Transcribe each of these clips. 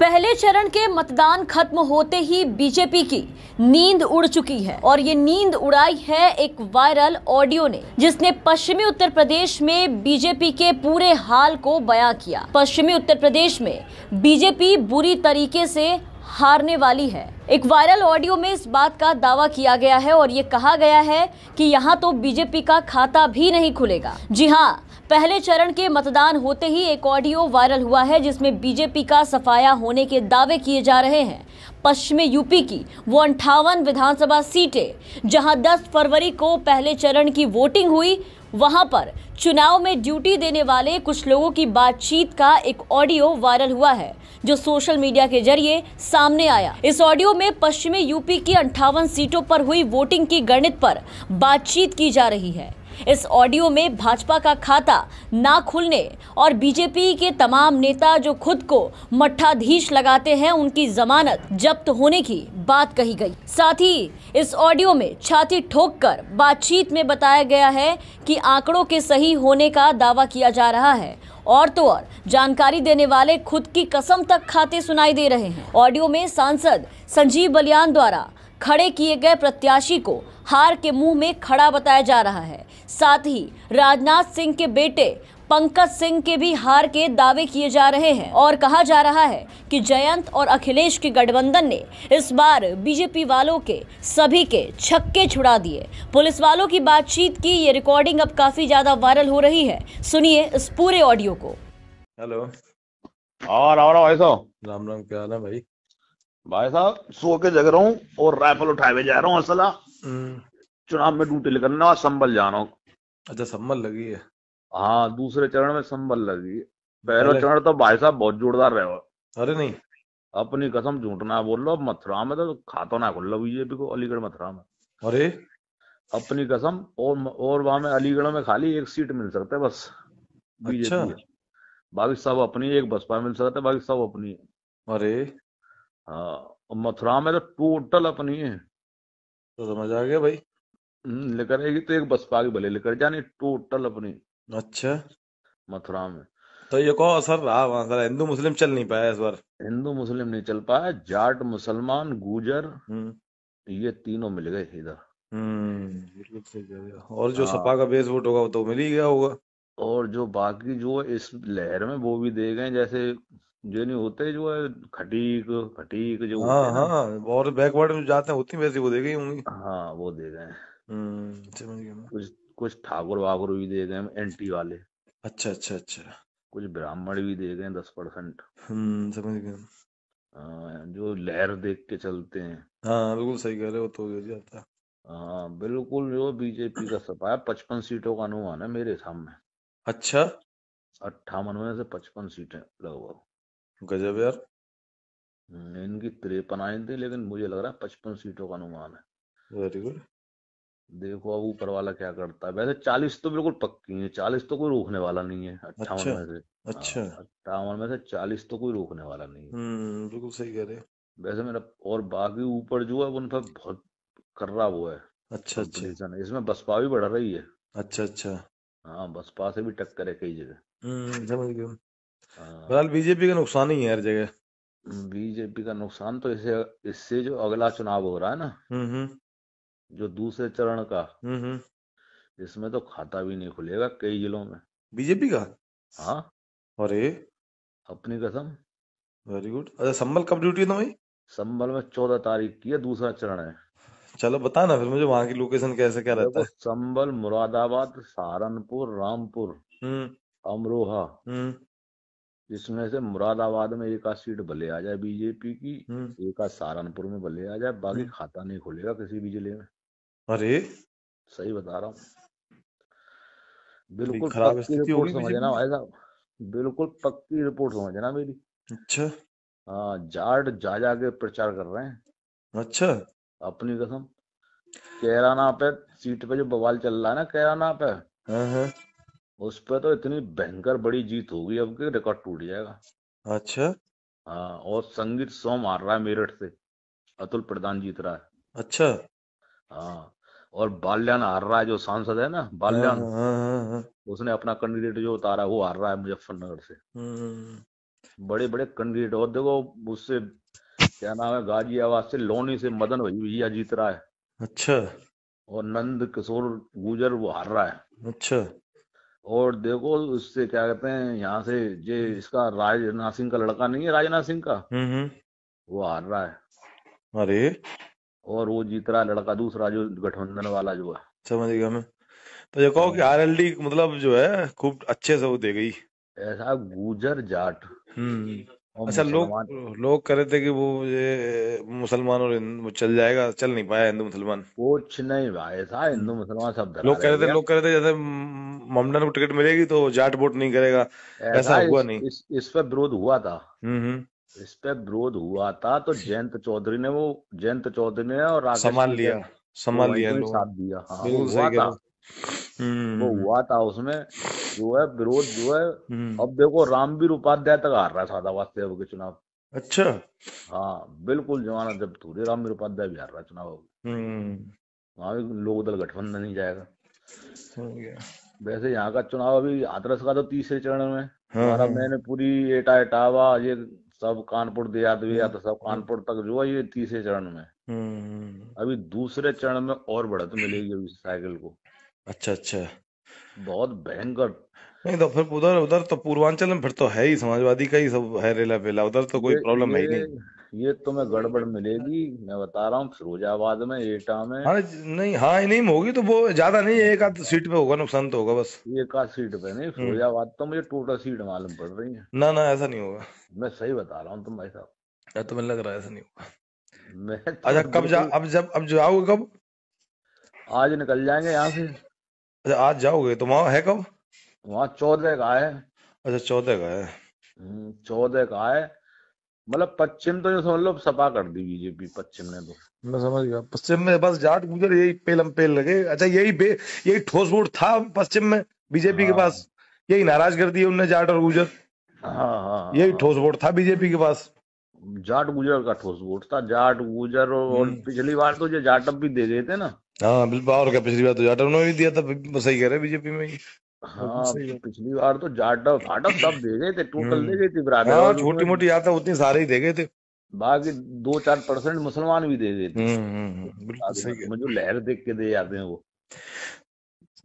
पहले चरण के मतदान खत्म होते ही बीजेपी की नींद उड़ चुकी है और ये नींद उड़ाई है एक वायरल ऑडियो ने जिसने पश्चिमी उत्तर प्रदेश में बीजेपी के पूरे हाल को बयां किया पश्चिमी उत्तर प्रदेश में बीजेपी बुरी तरीके से हारने वाली है एक वायरल ऑडियो में इस बात का दावा किया गया है और ये कहा गया है कि यहाँ तो बीजेपी का खाता भी नहीं खुलेगा जी हाँ पहले चरण के मतदान होते ही एक ऑडियो वायरल हुआ है जिसमें बीजेपी का सफाया होने के दावे किए जा रहे हैं पश्चिमी यूपी की वो अंठावन विधानसभा सीटें जहां 10 फरवरी को पहले चरण की वोटिंग हुई वहां पर चुनाव में ड्यूटी देने वाले कुछ लोगों की बातचीत का एक ऑडियो वायरल हुआ है जो सोशल मीडिया के जरिए सामने आया इस ऑडियो में पश्चिमी यूपी की अंठावन सीटों पर हुई वोटिंग की गणित पर बातचीत की जा रही है इस ऑडियो में भाजपा का खाता ना खुलने और बीजेपी के तमाम नेता जो खुद को मठाधीश लगाते हैं उनकी जमानत जब्त होने की बात कही गई साथ ही इस ऑडियो में छाती ठोक कर बातचीत में बताया गया है कि आंकड़ों के सही होने का दावा किया जा रहा है और तो और जानकारी देने वाले खुद की कसम तक खाते सुनाई दे रहे हैं ऑडियो में सांसद संजीव बलियान द्वारा खड़े किए गए प्रत्याशी को हार के मुंह में खड़ा बताया जा रहा है साथ ही राजनाथ सिंह के बेटे पंकज सिंह के भी हार के दावे किए जा रहे हैं और कहा जा रहा है कि जयंत और अखिलेश के गठबंधन ने इस बार बीजेपी वालों के सभी के छक्के छुड़ा दिए पुलिस वालों की बातचीत की ये रिकॉर्डिंग अब काफी ज्यादा वायरल हो रही है सुनिए इस पूरे ऑडियो को हेलो और और राम राम क्या हाल है भाई भाई साहब सो के जग रहा हूँ और राइफल उठाए हुए जा रहा हूँ असला हम्म। चुनाव में ड्यूटी निकलना और संबल जा रहा हूँ अच्छा संबल लगी है हाँ दूसरे चरण में संबल लगी है पहला चरण तो भाई साहब बहुत जोरदार रहे अरे नहीं अपनी कसम झूठना बोल लो मथुरा में तो खाता ना खुल लो बीजेपी को अलीगढ़ मथुरा में अरे अपनी कसम और और वहां में अलीगढ़ में खाली एक सीट मिल सकता है बस बीजेपी अच्छा। बाकी सब अपनी एक बसपा मिल सकता है बाकी सब अपनी अरे हाँ मथुरा में तो टोटल अपनी है तो समझ आ गया भाई हम्म, लेकर आएगी तो एक बस पागी भले लेकर जानी टोटल अपनी अच्छा मथुरा में तो ये कहो असर रहा वहां सर हिंदू मुस्लिम चल नहीं पाया इस बार हिंदू मुस्लिम नहीं चल पाया जाट मुसलमान गुजर हम्म। ये तीनों मिल गए इधर हम्म, और जो हाँ। सपा का बेस वोट होगा वो तो मिल ही गया होगा और जो बाकी जो इस लहर में वो भी दे गए जैसे जो नहीं होते जो है खटीक जो हाँ हाँ और बैकवर्ड में जाते हैं होती वैसी वो गई होंगी हाँ वो दे गए हम्म, कुछ कुछ ठाकुर वाकुर भी दे गए एंटी वाले अच्छा अच्छा अच्छा कुछ ब्राह्मण भी दे गए दस परसेंट हम्म, समझ गया हाँ, जो लहर देख के चलते हैं हाँ बिल्कुल सही कह रहे हो तो हो जाता है हाँ बिल्कुल जो बीजेपी का सपा है पचपन सीटों का अनुमान है मेरे सामने अच्छा अट्ठावन में से पचपन सीटें लगभग गजब यार इनकी तिरपन आई थी लेकिन मुझे लग रहा है पचपन सीटों का अनुमान है वेरी गुड देखो अब ऊपर वाला क्या करता है वैसे चालीस तो बिल्कुल पक्की है चालीस तो कोई रोकने वाला नहीं है अट्ठावन अच्छा, में से अच्छा हाँ, अट्ठावन में से चालीस तो कोई रोकने वाला नहीं है हम्म, बिल्कुल सही कह रहे वैसे मेरा और बाकी ऊपर जो है उन पर बहुत कर्रा हुआ है अच्छा अच्छा इसमें बसपा भी बढ़ रही है अच्छा अच्छा हाँ बसपा से भी टक्कर है कई जगह हम्म, समझ गया हाँ। फिलहाल बीजेपी का नुकसान ही है हर जगह बीजेपी का नुकसान तो इसे इससे जो अगला चुनाव हो रहा है ना जो दूसरे चरण का इसमें तो खाता भी नहीं खुलेगा कई जिलों में बीजेपी का हाँ अरे अपनी कसम वेरी गुड अरे अच्छा, संबल कब ड्यूटी है तुम्हारी संबल में चौदह तारीख की है दूसरा चरण है चलो बता ना फिर मुझे वहां की लोकेशन कैसे क्या रहता है संबल मुरादाबाद सहारनपुर रामपुर अमरोहा जिसमें से मुरादाबाद में एक आध सीट भले आ जाए बीजेपी की हम्म। एक आध सहारनपुर में भले आ जाए बाकी हम्म। खाता नहीं खुलेगा किसी भी जिले में अरे सही बता रहा हूँ बिल्कुल पक्की रिपोर्ट समझना भाई साहब बिल्कुल पक्की रिपोर्ट समझना मेरी अच्छा हाँ जाट जा जा के प्रचार कर रहे हैं अच्छा अपनी कसम कैराना पे सीट पे जो बवाल चल रहा है ना कैराना पे हाँ, हाँ। उस पर तो इतनी भयंकर बड़ी जीत होगी अब रिकॉर्ड टूट जाएगा अच्छा हाँ और संगीत सौ मार रहा है मेरठ से अतुल प्रधान जीत रहा है अच्छा हाँ और बाल्यान हार रहा है जो सांसद है ना बाल्यान हाँ, हाँ, हाँ, हाँ, हाँ। उसने अपना कैंडिडेट जो उतारा वो हार रहा है मुजफ्फरनगर से बड़े बड़े कैंडिडेट और देखो उससे क्या नाम है गाजियाबाद से लोनी से मदन भैया जीत रहा है अच्छा और नंद किशोर गुजर वो हार रहा है अच्छा और देखो उससे क्या कहते हैं यहाँ से जे इसका राजनाथ सिंह का लड़का नहीं है राजनाथ सिंह का हम्म, हम्म। वो हार रहा है अरे और वो जीत रहा है लड़का दूसरा जो गठबंधन वाला जो है समझ गया मैं तो ये कहो कि आरएलडी हम्म। मतलब जो है खूब अच्छे से वो दे गई ऐसा गुजर जाट हम्म अच्छा लोग मुसलमान लोग कह रहे थे कि वो ये मुसलमान और हिंदू चल जाएगा चल नहीं पाया हिंदू मुसलमान कुछ नहीं भाई था हिंदू हम्म। मुसलमान सब लोग कह रहे थे लोग कह रहे थे जैसे ममडन को टिकट मिलेगी तो जाट वोट नहीं करेगा ऐसा ऐसा हुआ इस, नहीं इस, इस पर विरोध हुआ था हम्म, हम्म इस पे विरोध हुआ था तो जयंत चौधरी ने वो जयंत चौधरी ने और राकेश संभाल लिया संभाल लिया साथ दिया हाँ वो हुआ था उसमें जो है विरोध जो है हम्म। अब देखो रामवीर उपाध्याय तक हार रहा है सादा वास्तव के चुनाव अच्छा हाँ बिल्कुल जमाना जब थोड़े रामवीर उपाध्याय भी हार रहा है चुनाव हम्म। वहां भी लोक दल गठबंधन नहीं जाएगा वैसे यहाँ का चुनाव अभी आदरस का तो तीसरे चरण में हाँ, हमारा हाँ। मैंने पूरी एटा एटावा ये सब कानपुर देहातवी हम्म। या तो सब कानपुर तक जो है ये तीसरे चरण में अभी दूसरे चरण में और बढ़त मिलेगी अभी साइकिल को अच्छा अच्छा बहुत भयंकर नहीं तो फिर उधर उधर तो पूर्वांचल में फिर तो है ही समाजवादी का ही सब है रेला पेला उधर तो कोई प्रॉब्लम है ही नहीं ये तुम्हें तो गड़बड़ मिलेगी मैं बता रहा हूँ फिरोजाबाद में एटा में हाँ नहीं हाँ ही नहीं होगी तो वो ज्यादा नहीं एक आध सीट पे होगा नुकसान तो होगा बस एक आध सीट पे नहीं हम्म। फिरोजाबाद तो मुझे टोटल सीट मालूम पड़ रही है ना ना ऐसा नहीं होगा मैं सही बता रहा हूँ तुम भाई साहब तुम्हें तो लग रहा है ऐसा नहीं होगा तो अच्छा कब जा अब जब अब जाओगे कब आज निकल जाएंगे यहाँ से अच्छा आज जाओगे तुम आओ है कब वहाँ चौदह का है अच्छा चौदह का है हम्म, चौदह है मतलब पश्चिम तो समझ लो सपा कर दी बीजेपी पश्चिम ने तो मैं समझ गया पश्चिम में बस जाट गुजर यही हम पेल लगे अच्छा यही बे यही ठोस वोट था पश्चिम में बीजेपी हाँ। के पास यही नाराज कर दिए उनने जाट और गुजर हाँ, हाँ, हाँ। यही ठोस वोट था बीजेपी के पास जाट गुजर का ठोस वोट था जाट गुजर और हम्म। पिछली बार तो जो जाटअप भी दे गए थे ना हाँ बिल्कुल और क्या पिछली बार तो जाटअप ने भी दिया था सही कह रहे बीजेपी में हाँ, हाँ पिछली बार तो जाटव फाटव सब दे गए थे टोटल दे गए थे बराबर हाँ छोटी मोटी यात्रा उतनी सारे ही दे गए थे बाकी दो चार परसेंट मुसलमान भी दे गए थे मुझे हम्म, हम्म, हम्म, लहर देख के दे जाते हैं वो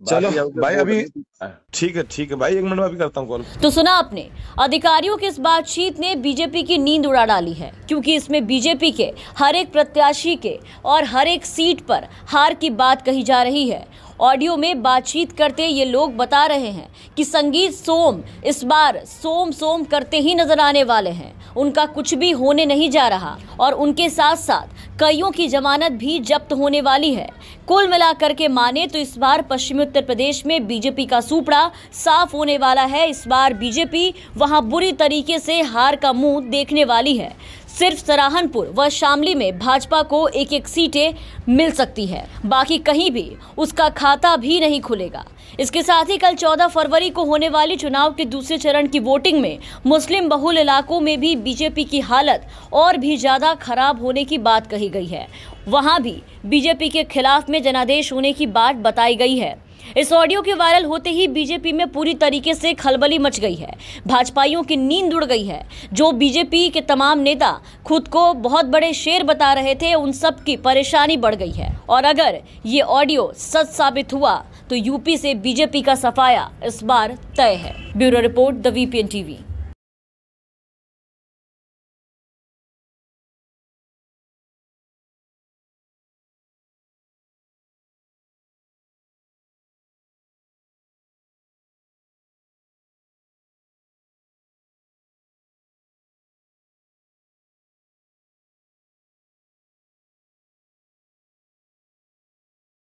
चलो तो भाई अभी तो ठीक है ठीक है भाई एक मिनट में अभी करता हूँ कॉल तो सुना आपने अधिकारियों की इस बातचीत ने बीजेपी की नींद उड़ा डाली है क्योंकि इसमें बीजेपी के हर एक प्रत्याशी के और हर एक सीट पर हार की बात कही जा रही है ऑडियो में बातचीत करते ये लोग बता रहे हैं कि संगीत सोम इस बार सोम सोम करते ही नजर आने वाले हैं उनका कुछ भी होने नहीं जा रहा और उनके साथ साथ कईयों की जमानत भी जब्त होने वाली है कुल मिलाकर के माने तो इस बार पश्चिमी उत्तर प्रदेश में बीजेपी का सुपड़ा साफ होने वाला है इस बार बीजेपी वहां बुरी तरीके से हार का मुंह देखने वाली है सिर्फ सराहनपुर व शामली में भाजपा को एक एक सीटें मिल सकती है बाकी कहीं भी उसका खाता भी नहीं खुलेगा इसके साथ ही कल 14 फरवरी को होने वाली चुनाव के दूसरे चरण की वोटिंग में मुस्लिम बहुल इलाकों में भी बीजेपी की हालत और भी ज़्यादा खराब होने की बात कही गई है वहाँ भी बीजेपी के खिलाफ में जनादेश होने की बात बताई गई है इस ऑडियो के वायरल होते ही बीजेपी में पूरी तरीके से खलबली मच गई है भाजपाइयों की नींद उड़ गई है जो बीजेपी के तमाम नेता खुद को बहुत बड़े शेर बता रहे थे उन सब की परेशानी बढ़ गई है और अगर ये ऑडियो सच साबित हुआ तो यूपी से बीजेपी का सफाया इस बार तय है bureau report the VPN TV